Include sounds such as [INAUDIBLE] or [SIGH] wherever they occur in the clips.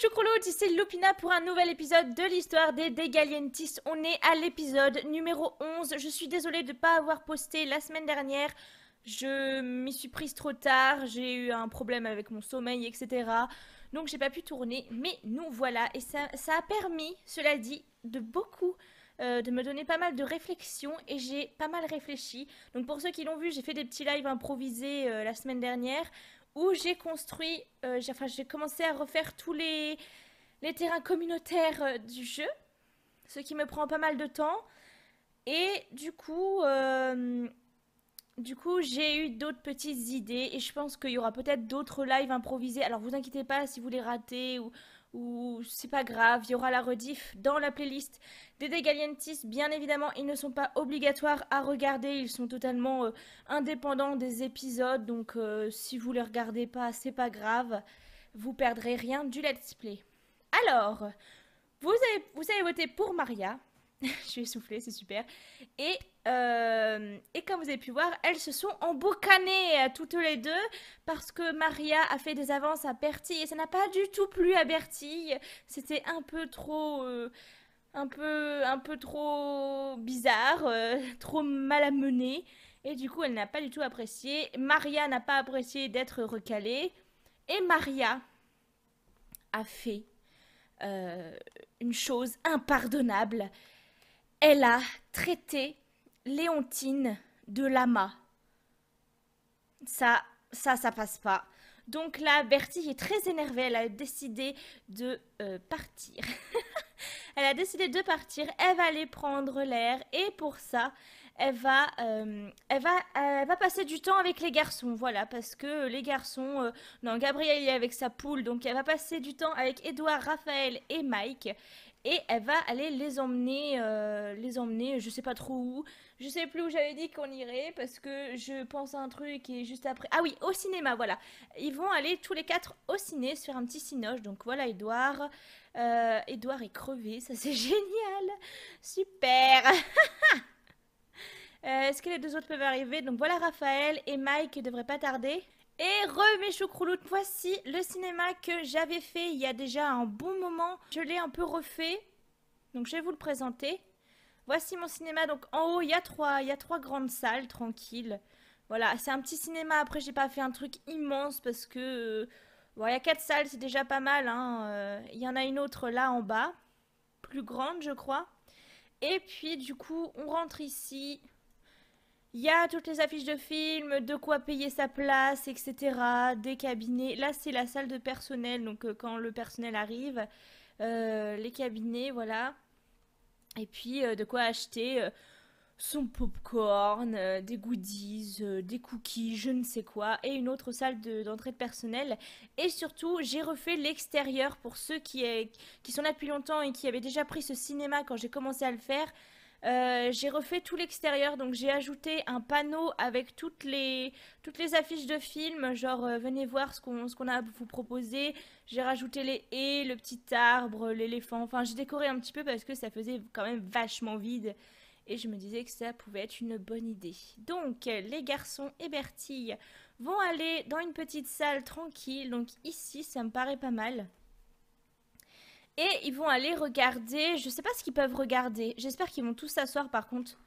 choucroutes, c'est Lupina pour un nouvel épisode de l'histoire des Degalientis. On est à l'épisode numéro 11. Je suis désolée de ne pas avoir posté la semaine dernière. Je m'y suis prise trop tard, j'ai eu un problème avec mon sommeil, etc. Donc j'ai pas pu tourner, mais nous voilà. Et ça, a permis, cela dit, de beaucoup euh, de me donner pas mal de réflexions et j'ai pas mal réfléchi. Donc pour ceux qui l'ont vu, j'ai fait des petits lives improvisés euh, la semaine dernière où j'ai construit, euh, j'ai, enfin j'ai commencé à refaire tous les, les terrains communautaires euh, du jeu, ce qui me prend pas mal de temps. Et du coup, euh, du coup j'ai eu d'autres petites idées et je pense qu'il y aura peut-être d'autres lives improvisés. Alors vous inquiétez pas si vous les ratez ou ou c'est pas grave, il y aura la rediff dans la playlist des Degalientis. Bien évidemment, ils ne sont pas obligatoires à regarder, ils sont totalement euh, indépendants des épisodes, donc euh, si vous les regardez pas, c'est pas grave, vous perdrez rien du let's play. Alors, vous avez, vous avez voté pour Maria, [LAUGHS] je suis essoufflée, c'est super, et euh, et comme vous avez pu voir, elles se sont embocanées euh, toutes les deux parce que Maria a fait des avances à Bertille et ça n'a pas du tout plu à Bertille. C'était un peu trop. Euh, un peu, un peu trop bizarre, [LAUGHS] trop mal amené. Et du coup, elle n'a pas du tout apprécié. Maria n'a pas apprécié d'être recalée. Et Maria a fait une chose impardonnable. Elle a traité Léontine de Lama. Ça, ça, ça passe pas. Donc là, Bertie est très énervée. Elle a décidé de euh, partir. [LAUGHS] elle a décidé de partir. Elle va aller prendre l'air. Et pour ça, elle va, euh, elle, va, elle va passer du temps avec les garçons. Voilà, parce que les garçons... Euh, non, Gabriel est avec sa poule. Donc elle va passer du temps avec Edouard, Raphaël et Mike. Et elle va aller les emmener, les emmener, je sais pas trop où, je sais plus où j'avais dit qu'on irait parce que je pense à un truc et juste après. Ah oui, au cinéma, voilà. Ils vont aller tous les quatre au ciné se faire un petit cinoche. Donc voilà, Edouard. Edouard euh, est crevé, ça c'est [LAUGHS] génial. Super. [LAUGHS] Euh, est-ce que les deux autres peuvent arriver Donc voilà, Raphaël et Mike ne devraient pas tarder. Et re mes choucrouloutes, voici le cinéma que j'avais fait il y a déjà un bon moment. Je l'ai un peu refait, donc je vais vous le présenter. Voici mon cinéma. Donc en haut, il y a trois, il trois grandes salles tranquilles. Voilà, c'est un petit cinéma. Après, j'ai pas fait un truc immense parce que euh, bon, il y a quatre salles, c'est déjà pas mal. Hein. Euh, il y en a une autre là en bas, plus grande, je crois. Et puis du coup, on rentre ici. Il y a toutes les affiches de films, de quoi payer sa place, etc. Des cabinets. Là, c'est la salle de personnel, donc euh, quand le personnel arrive, les cabinets, voilà. Et puis euh, de quoi acheter euh, son popcorn, euh, des goodies, des cookies, je ne sais quoi, et une autre salle d'entrée de, personnel. Et surtout, j'ai refait l'extérieur pour ceux qui, sont là depuis longtemps et qui avaient déjà pris ce cinéma quand j'ai commencé à le faire. j'ai refait tout l'extérieur, donc j'ai ajouté un panneau avec toutes les, affiches de films, genre venez voir ce qu'on a à vous proposer, j'ai rajouté les haies, le petit arbre, l'éléphant. Enfin, j'ai décoré un petit peu parce que ça faisait quand même vachement vide. Et je me disais que ça pouvait être une bonne idée. Donc, les garçons et Bertille vont aller dans une petite salle tranquille. Donc ici, ça me paraît pas mal. Et ils vont aller regarder, je sais pas ce qu'ils peuvent regarder. J'espère qu'ils vont tous s'asseoir par contre.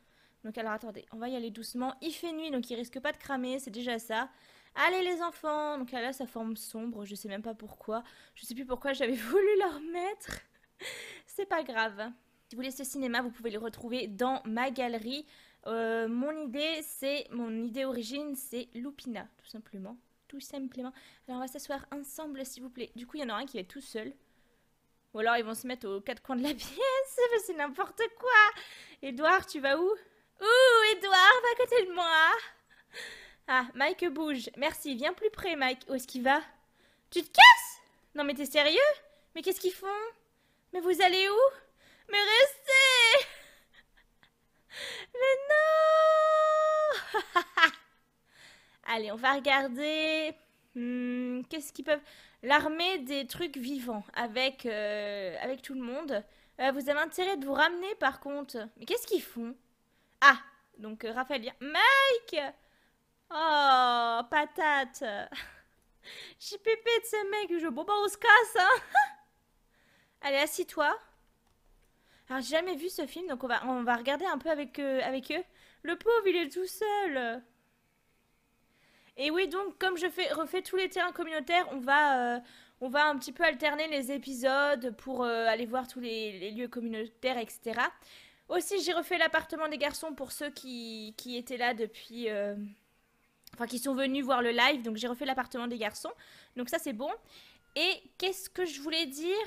Donc alors attendez, on va y aller doucement. Il fait nuit donc ils risquent pas de cramer, c'est déjà ça. Allez les enfants Donc là, ça forme sombre, je sais même pas pourquoi. Je sais plus pourquoi j'avais [LAUGHS] voulu leur mettre. [LAUGHS] C'est pas grave. Si vous voulez ce cinéma, vous pouvez le retrouver dans ma galerie. Euh, mon idée, c'est... Mon idée origine, c'est Lupina, tout simplement. Tout simplement. Alors on va s'asseoir ensemble, s'il vous plaît. Du coup, il y en a un qui est tout seul. Ou alors ils vont se mettre aux quatre coins de la [LAUGHS] pièce, c'est n'importe quoi Edouard, tu vas où Ouh, Edouard, va à côté de moi ah, Mike bouge. Merci, viens plus près, Mike. Où est-ce qu'il va Tu te casses Non mais t'es sérieux Mais qu'est-ce qu'ils font Mais vous allez où Mais restez [LAUGHS] Mais non [LAUGHS] Allez, on va regarder... Hmm, qu'est-ce qu'ils peuvent... L'armée des trucs vivants avec, euh, avec tout le monde. Euh, vous avez intérêt de vous ramener par contre. Mais qu'est-ce qu'ils font Ah, donc euh, Raphaël Raphaël... Mike Oh, patate [LAUGHS] J'ai pépé de ce mecs, je bon bah on se casse, hein? [LAUGHS] Allez, assis-toi. Alors, j'ai jamais vu ce film, donc on va, on va regarder un peu avec, euh, avec eux. Le pauvre, il est tout seul Et oui, donc, comme je fais, refais tous les terrains communautaires, on va, euh, on va un petit peu alterner les épisodes pour euh, aller voir tous les, lieux communautaires, etc. Aussi, j'ai refait l'appartement des garçons pour ceux qui étaient là depuis enfin qui sont venus voir le live. Donc j'ai refait l'appartement des garçons. Donc ça c'est bon. Et qu'est-ce que je voulais dire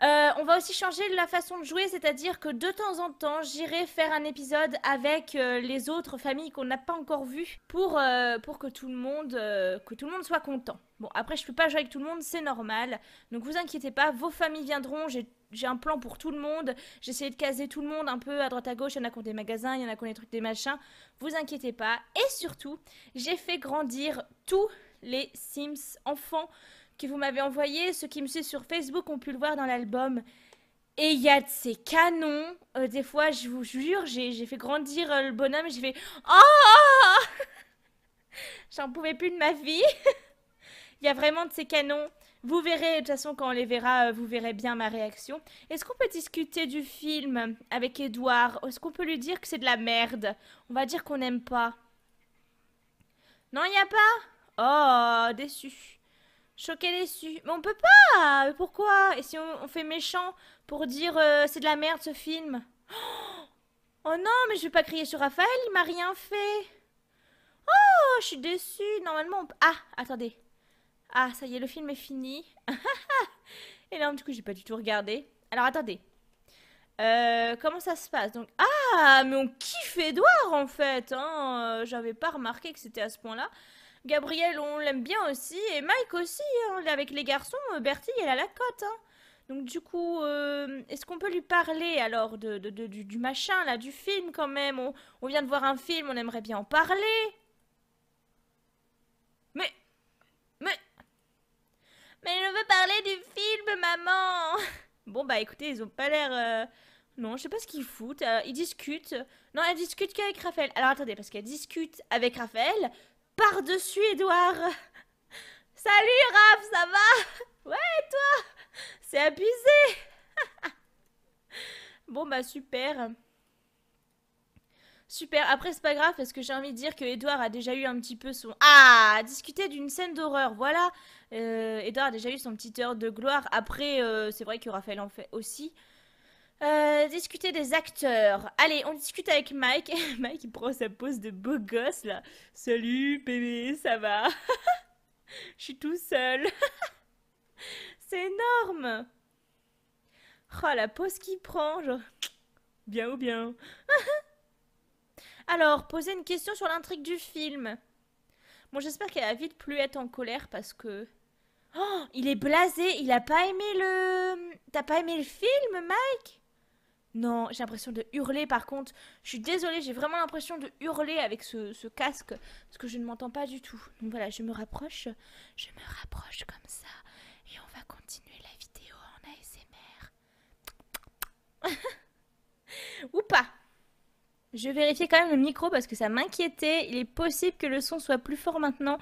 euh, on va aussi changer la façon de jouer, c'est-à-dire que de temps en temps, j'irai faire un épisode avec euh, les autres familles qu'on n'a pas encore vues pour, euh, pour que, tout le monde, que tout le monde soit content. Bon, après, je peux pas jouer avec tout le monde, c'est normal. Donc vous inquiétez pas, vos familles viendront, j'ai j'ai un plan pour tout le monde. J'ai essayé de caser tout le monde un peu à droite à gauche. Il y en a qui ont des magasins, il y en a qui ont des trucs, des machins. Vous inquiétez pas. Et surtout, j'ai fait grandir tous les Sims enfants que vous m'avez envoyés. Ceux qui me suivent sur Facebook ont pu le voir dans l'album. Et il y a de ces canons. Euh, des fois, je vous jure, j'ai fait grandir euh, le bonhomme. J'ai fait Oh, oh, oh, oh. [LAUGHS] J'en pouvais plus de ma vie. [LAUGHS] Il y a vraiment de ces canons vous verrez, de toute façon, quand on les verra, euh, vous verrez bien ma réaction. Est-ce qu'on peut discuter du film avec Edouard Est-ce qu'on peut lui dire que c'est de la merde On va dire qu'on n'aime pas. Non, il n'y a pas Oh, déçu. Choqué, déçu. Mais on peut pas Pourquoi Et si on, fait méchant pour dire euh, c'est de la merde ce film Oh non, mais je vais pas crier sur Raphaël, il m'a rien fait. Oh, je suis déçu. Normalement, on... Ah, attendez. Ah, ça y est, le film est fini. [LAUGHS] Et là, du coup, j'ai pas du tout regardé. Alors, attendez. Euh, comment ça se passe Donc, ah, mais on kiffe Edouard en fait. Hein euh, J'avais pas remarqué que c'était à ce point-là. Gabriel, on l'aime bien aussi, et Mike aussi. Hein. Avec les garçons, euh, Bertie, elle a la cote. Hein. Donc, du coup, est-ce qu'on peut lui parler alors de, du, machin là, du film quand même on, on vient de voir un film, on aimerait bien en parler. Mais je veux parler du film, maman Bon, bah écoutez, ils ont pas l'air. Euh, non, je sais pas ce qu'ils foutent. Euh, ils discutent. Non, elle discute qu'avec Raphaël. Alors attendez, parce qu'elle discute avec Raphaël par-dessus Edouard. [LAUGHS] Salut Raph, ça va Ouais, toi C'est abusé [LAUGHS] Bon, bah super. Super. Après, c'est pas grave parce que j'ai envie de dire que Edouard a déjà eu un petit peu son. Ah Discuter d'une scène d'horreur, voilà euh, Edouard a déjà eu son petit heure de gloire. Après, euh, c'est vrai que Raphaël en fait aussi. Euh, discuter des acteurs. Allez, on discute avec Mike. [LAUGHS] Mike, il prend sa pose de beau gosse là. Salut bébé, ça va [LAUGHS] Je suis tout seul. [LAUGHS] c'est énorme. Oh, la pose qu'il prend, genre. Bien ou bien alors, poser une question sur l'intrigue du film. Bon, j'espère qu'elle va vite plus être en colère parce que. Oh, il est blasé, il a pas aimé le. T'as pas aimé le film, Mike Non, j'ai l'impression de hurler par contre. Je suis désolée, j'ai vraiment l'impression de hurler avec ce, ce, casque parce que je ne m'entends pas du tout. Donc voilà, je me rapproche. Je me rapproche comme ça et on va continuer la vidéo en ASMR. [LAUGHS] Ou pas je vérifiais quand même le micro parce que ça m'inquiétait. Il est possible que le son soit plus fort maintenant.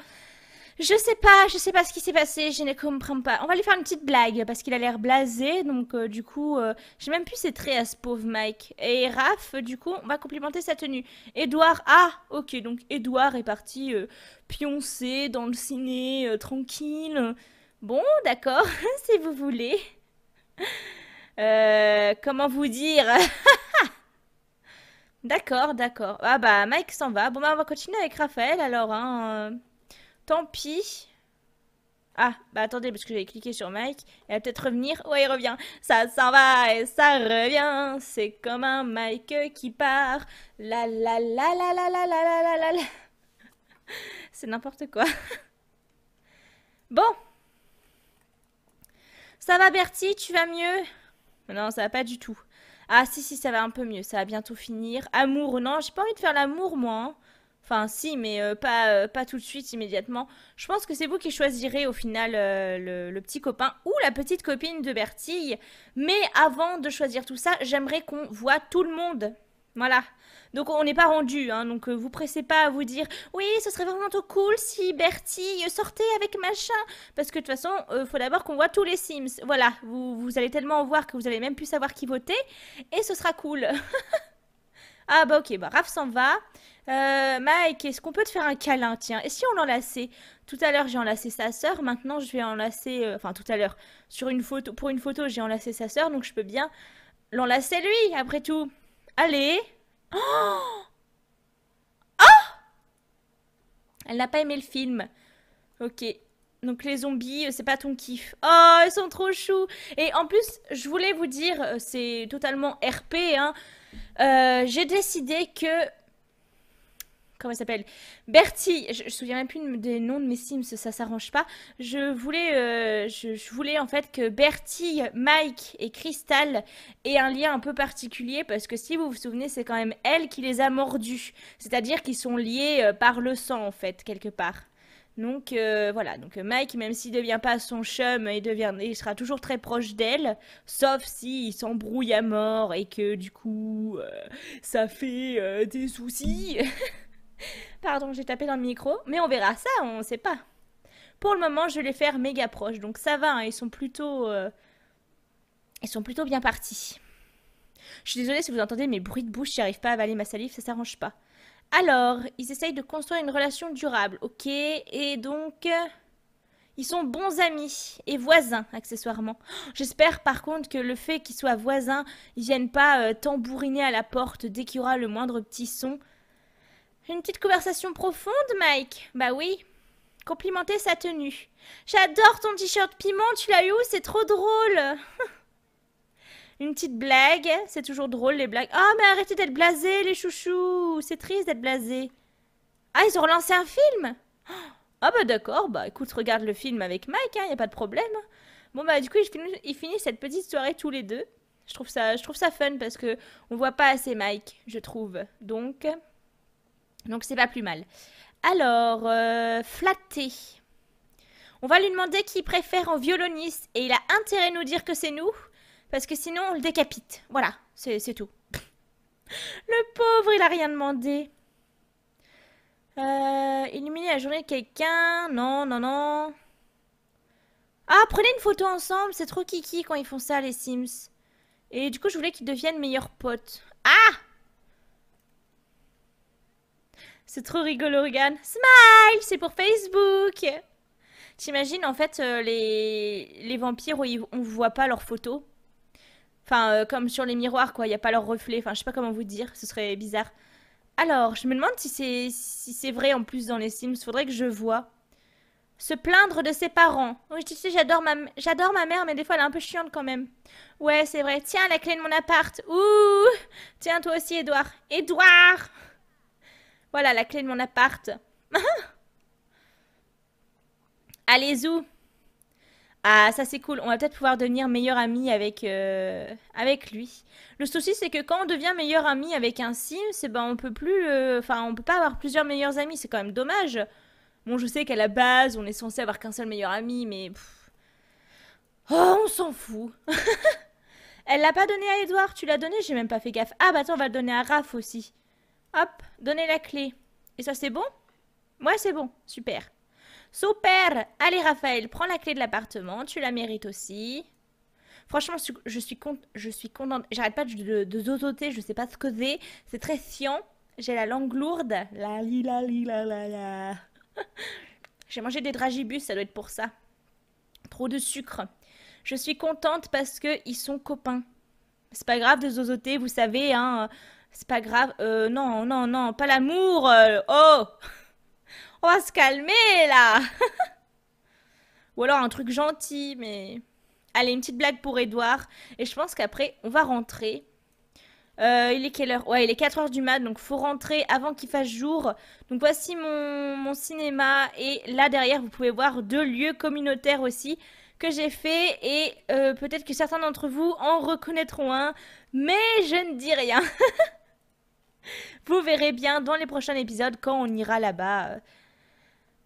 Je sais pas, je sais pas ce qui s'est passé, je ne comprends pas. On va lui faire une petite blague parce qu'il a l'air blasé, donc euh, du coup, euh, j'ai même plus ses traits à ce pauvre Mike. Et Raph, du coup, on va complimenter sa tenue. Edouard, ah, ok, donc Edouard est parti euh, pioncer dans le ciné, tranquille. Bon, d'accord, [LAUGHS] si vous voulez. comment vous dire [LAUGHS] D'accord, d'accord. Ah bah Mike s'en va. Bon bah on va continuer avec Raphaël alors. Hein. Euh, tant pis. Ah bah attendez parce que j'avais cliqué sur Mike. Il va peut-être revenir. Ouais il revient. Ça s'en va et ça revient. C'est comme un Mike qui part. La la la la la la la la la. [LAUGHS] C'est n'importe quoi. [LAUGHS] Bon. Ça va Bertie, tu vas mieux Non, ça va pas du tout. Ah si, si, ça va un peu mieux, ça va bientôt finir. Amour, non, j'ai pas envie de faire l'amour, moi. Hein. Enfin, si, mais euh, pas, euh, pas tout de suite, immédiatement. Je pense que c'est vous qui choisirez au final euh, le, le, petit copain ou la petite copine de Bertille. Mais avant de choisir tout ça, j'aimerais qu'on voit tout le monde. Voilà. Donc on n'est pas rendu, hein, donc euh, vous pressez pas à vous dire oui, ce serait vraiment trop cool si Bertie euh, sortait avec machin, parce que de toute façon, il euh, faut d'abord qu'on voit tous les Sims. Voilà, vous, vous allez tellement en voir que vous allez même plus savoir qui voter, et ce sera cool. [LAUGHS] ah bah ok, bah Raph s'en va. Euh, Mike, est-ce qu'on peut te faire un câlin Tiens, et si on l'enlaçait Tout à l'heure, j'ai enlacé sa sœur. Maintenant, je vais enlacer. enfin, tout à l'heure, sur une photo, pour une photo, j'ai enlacé sa sœur. Donc, je peux bien l'enlacer lui, après tout. Allez Oh [GASPS] Elle n'a pas aimé le film. Ok. Donc les zombies, euh, c'est pas ton kiff. Oh, ils sont trop choux. Et en plus, je voulais vous dire, euh, c'est totalement RP. Hein. Euh, j'ai décidé que comment elle s'appelle Bertie, je, ne me souviens même plus des noms de mes Sims, ça s'arrange pas. Je voulais, euh, je, voulais en fait que Bertie, Mike et Crystal aient un lien un peu particulier parce que si vous vous souvenez, c'est quand même elle qui les a mordus, c'est-à-dire qu'ils sont liés euh, par le sang en fait quelque part. Donc euh, voilà, donc Mike, même s'il ne devient pas son chum, il devient, il sera toujours très proche d'elle, sauf s'il s'embrouille à mort et que du coup, ça fait des soucis. [LAUGHS] Pardon, j'ai tapé dans le micro, mais on verra ça, on sait pas. Pour le moment, je vais les faire méga proches, donc ça va, hein, ils sont plutôt... Euh, ils sont plutôt bien partis. Je suis désolée si vous entendez mes bruits de bouche, j'arrive pas à avaler ma salive, ça s'arrange pas. Alors, ils essayent de construire une relation durable, ok Et donc... Euh, ils sont bons amis et voisins, accessoirement. J'espère par contre que le fait qu'ils soient voisins, ils viennent pas euh, tambouriner à la porte dès qu'il y aura le moindre petit son. Une petite conversation profonde, Mike Bah oui. Complimenter sa tenue. J'adore ton t-shirt piment, tu l'as eu où C'est trop drôle [LAUGHS] Une petite blague, c'est toujours drôle les blagues. Oh mais arrêtez d'être blasé les chouchous, c'est triste d'être blasé. Ah ils ont relancé un film [GASPS] Ah bah d'accord, bah écoute regarde le film avec Mike, hein, y a pas de problème. Bon bah du coup ils finissent, cette petite soirée tous les deux. Je trouve ça, je trouve ça fun parce que on voit pas assez Mike, je trouve. Donc donc c'est pas plus mal. Alors, Flatté. Euh, flatter. On va lui demander qui préfère en violoniste et il a intérêt à nous dire que c'est nous parce que sinon on le décapite. Voilà, c'est tout. [LAUGHS] le pauvre, il a rien demandé. Euh, illuminer la journée de quelqu'un. Non, non, non. Ah, prenez une photo ensemble. C'est trop kiki quand ils font ça, les Sims. Et du coup, je voulais qu'ils deviennent meilleurs potes. Ah c'est trop rigolo, Regan Smile, c'est pour Facebook. T'imagines, en fait, euh, les... les vampires, on voit pas leurs photos. Enfin, euh, comme sur les miroirs, quoi. Il n'y a pas leur reflet. Enfin, je sais pas comment vous dire. Ce serait bizarre. Alors, je me demande si c'est si c'est vrai en plus dans les Sims. Faudrait que je vois. Se plaindre de ses parents. Oui, tu sais, j'adore ma j'adore ma mère, mais des fois elle est un peu chiante quand même. Ouais, c'est vrai. Tiens, la clé de mon appart. Ouh. Tiens, toi aussi, Edouard. Edouard. Voilà la clé de mon appart. [LAUGHS] Allez, vous Ah, ça c'est cool. On va peut-être pouvoir devenir meilleur ami avec, euh, avec lui. Le souci, c'est que quand on devient meilleur ami avec un sim, c'est eh ben, on peut plus... Euh, enfin, on peut pas avoir plusieurs meilleurs amis. C'est quand même dommage. Bon, je sais qu'à la base, on est censé avoir qu'un seul meilleur ami, mais... Oh, on s'en fout [LAUGHS] Elle l'a pas donné à Edouard, tu l'as donné, j'ai même pas fait gaffe. Ah bah attends, on va le donner à Raph aussi. Hop, donnez la clé. Et ça, c'est bon Ouais, c'est bon. Super. Super Allez, Raphaël, prends la clé de l'appartement. Tu la mérites aussi. Franchement, je suis, je suis contente. J'arrête pas de, zozoter. Je sais pas ce que c'est. C'est très fiant. J'ai la langue lourde. La li la li la la la. [LAUGHS] J'ai mangé des dragibus, ça doit être pour ça. Trop de sucre. Je suis contente parce que ils sont copains. C'est pas grave de zozoter, vous savez, hein. C'est pas grave. Euh, non, non, non, pas l'amour. Euh, oh [LAUGHS] On va se calmer là [LAUGHS] Ou alors un truc gentil, mais. Allez, une petite blague pour Edouard. Et je pense qu'après, on va rentrer. Euh, il est quelle heure Ouais, il est 4h du mat, donc faut rentrer avant qu'il fasse jour. Donc voici mon, cinéma. Et là derrière, vous pouvez voir deux lieux communautaires aussi que j'ai fait. Et euh, peut-être que certains d'entre vous en reconnaîtront un, mais je ne dis rien. [LAUGHS] Vous verrez bien dans les prochains épisodes quand on ira là-bas euh,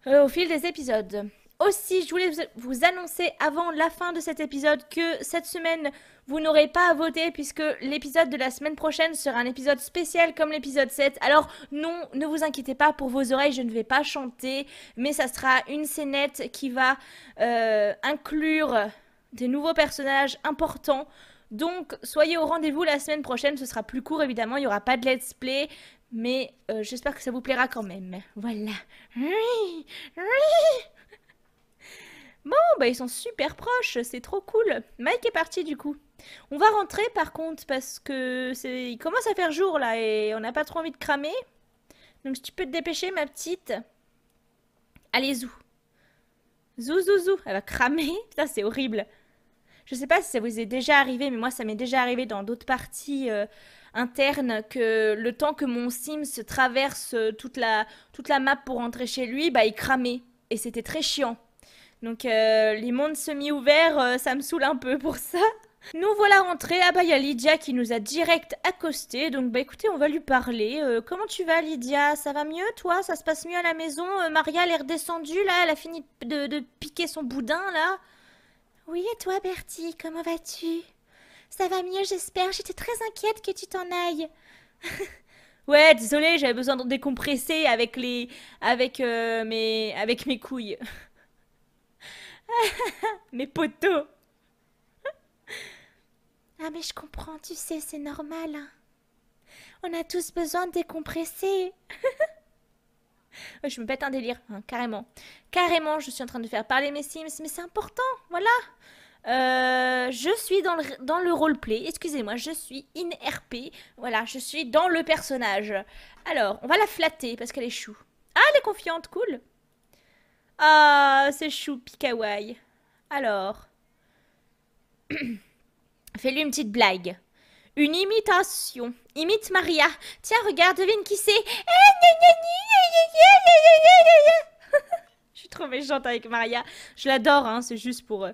euh, au fil des épisodes. Aussi, je voulais vous annoncer avant la fin de cet épisode que cette semaine, vous n'aurez pas à voter puisque l'épisode de la semaine prochaine sera un épisode spécial comme l'épisode 7. Alors non, ne vous inquiétez pas, pour vos oreilles, je ne vais pas chanter, mais ça sera une scénette qui va euh, inclure des nouveaux personnages importants donc, soyez au rendez-vous la semaine prochaine. Ce sera plus court, évidemment. Il n'y aura pas de let's play. Mais euh, j'espère que ça vous plaira quand même. Voilà. Oui, Bon, bah ils sont super proches, c'est trop cool. Mike est parti du coup. On va rentrer par contre parce que il commence à faire jour là et on n'a pas trop envie de cramer. Donc si tu peux te dépêcher ma petite. Allez zou. Zou zou zou, elle va cramer. ça, [LAUGHS] c'est horrible. Je sais pas si ça vous est déjà arrivé, mais moi ça m'est déjà arrivé dans d'autres parties euh, internes que le temps que mon sim se traverse euh, toute la, toute la map pour rentrer chez lui, bah il cramait. Et c'était très chiant. Donc euh, les mondes semi-ouverts, ça me saoule un peu pour ça. Nous voilà rentrés, ah bah il y a Lydia qui nous a direct accostés. donc bah écoutez on va lui parler. comment tu vas Lydia Ça va mieux toi Ça se passe mieux à la maison Maria elle est redescendue là, elle a fini de piquer son boudin là oui, et toi, Bertie, comment vas-tu Ça va mieux, j'espère. J'étais très inquiète que tu t'en ailles. [LAUGHS] ouais, désolée, j'avais besoin de décompresser avec les, avec euh, mes, avec mes couilles, [LAUGHS] mes poteaux. ah mais je comprends, tu sais, c'est normal. Hein. On a tous besoin de décompresser. [LAUGHS] je me pète un délire, hein, carrément. Carrément, je suis en train de faire parler mes Sims, mais c'est important, voilà. Euh, je suis dans le, dans le roleplay, excusez-moi, je suis in RP, voilà, je suis dans le personnage. Alors, on va la flatter parce qu'elle est chou. Ah, elle est confiante, cool. Ah, c'est chou, pikaway, Alors, [CLEARS THROAT] fais-lui une petite blague. Une imitation. Imite Maria. Tiens, regarde, devine qui c'est. Je suis trop méchante avec Maria. Je l'adore, hein, c'est juste pour...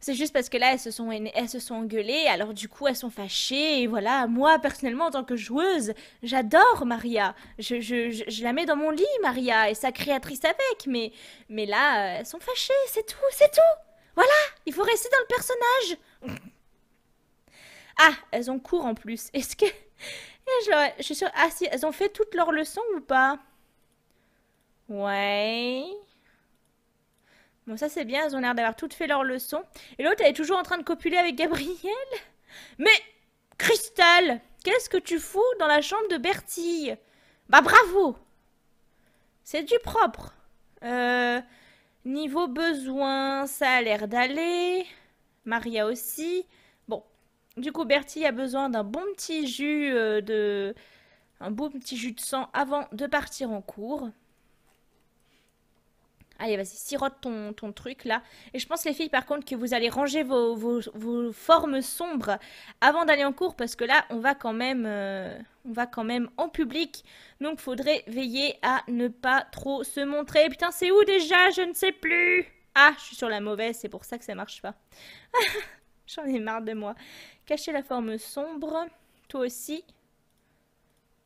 C'est juste parce que là, elles se, sont, elles se sont engueulées, alors du coup, elles sont fâchées, et voilà. Moi, personnellement, en tant que joueuse, j'adore Maria. Je, je, je, la mets dans mon lit, Maria, et sa créatrice avec, mais, mais là, elles sont fâchées, c'est tout, c'est tout. Voilà, il faut rester dans le personnage. Ah, elles ont cours en plus. Est-ce que... [LAUGHS] Eh, je, suis sûre... Ah si, elles ont fait toutes leurs leçons ou pas Ouais... Bon, ça c'est bien, elles ont l'air d'avoir toutes fait leurs leçons. Et l'autre, elle est toujours en train de copuler avec Gabriel [LAUGHS] Mais, Cristal, qu'est-ce que tu fous dans la chambre de Bertille Bah bravo C'est du propre. Euh, niveau besoin, ça a l'air d'aller. Maria aussi. Du coup, Bertie a besoin d'un bon petit jus euh, de un beau petit jus de sang avant de partir en cours. Allez, vas-y, sirote ton, ton, truc là. Et je pense, les filles, par contre, que vous allez ranger vos, formes sombres avant d'aller en cours parce que là, on va quand même, euh, on va quand même en public. Donc, faudrait veiller à ne pas trop se montrer. Putain, c'est où déjà Je ne sais plus. Ah, je suis sur la mauvaise, c'est pour ça que ça marche pas. [LAUGHS] [LAUGHS] J'en ai marre de moi. Cacher la forme sombre. Toi aussi.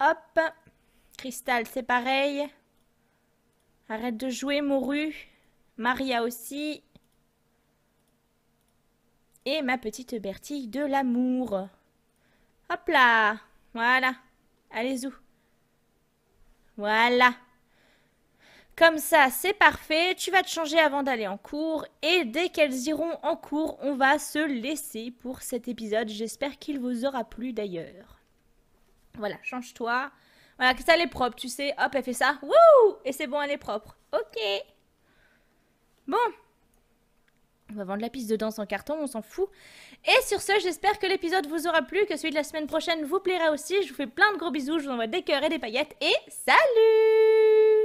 Hop. Cristal, c'est pareil. Arrête de jouer, morue. Maria aussi. Et ma petite Bertille de l'amour. Hop là. Voilà. Allez-y. Voilà. Comme ça, c'est parfait, tu vas te changer avant d'aller en cours, et dès qu'elles iront en cours, on va se laisser pour cet épisode. J'espère qu'il vous aura plu d'ailleurs. Voilà, change-toi. Voilà, que ça, elle est propre, tu sais. Hop, elle fait ça. Wouh Et c'est bon, elle est propre. Ok. Bon. On va vendre la piste de danse en carton, on s'en fout. Et sur ce, j'espère que l'épisode vous aura plu, que celui de la semaine prochaine vous plaira aussi. Je vous fais plein de gros bisous, je vous envoie des cœurs et des paillettes. Et salut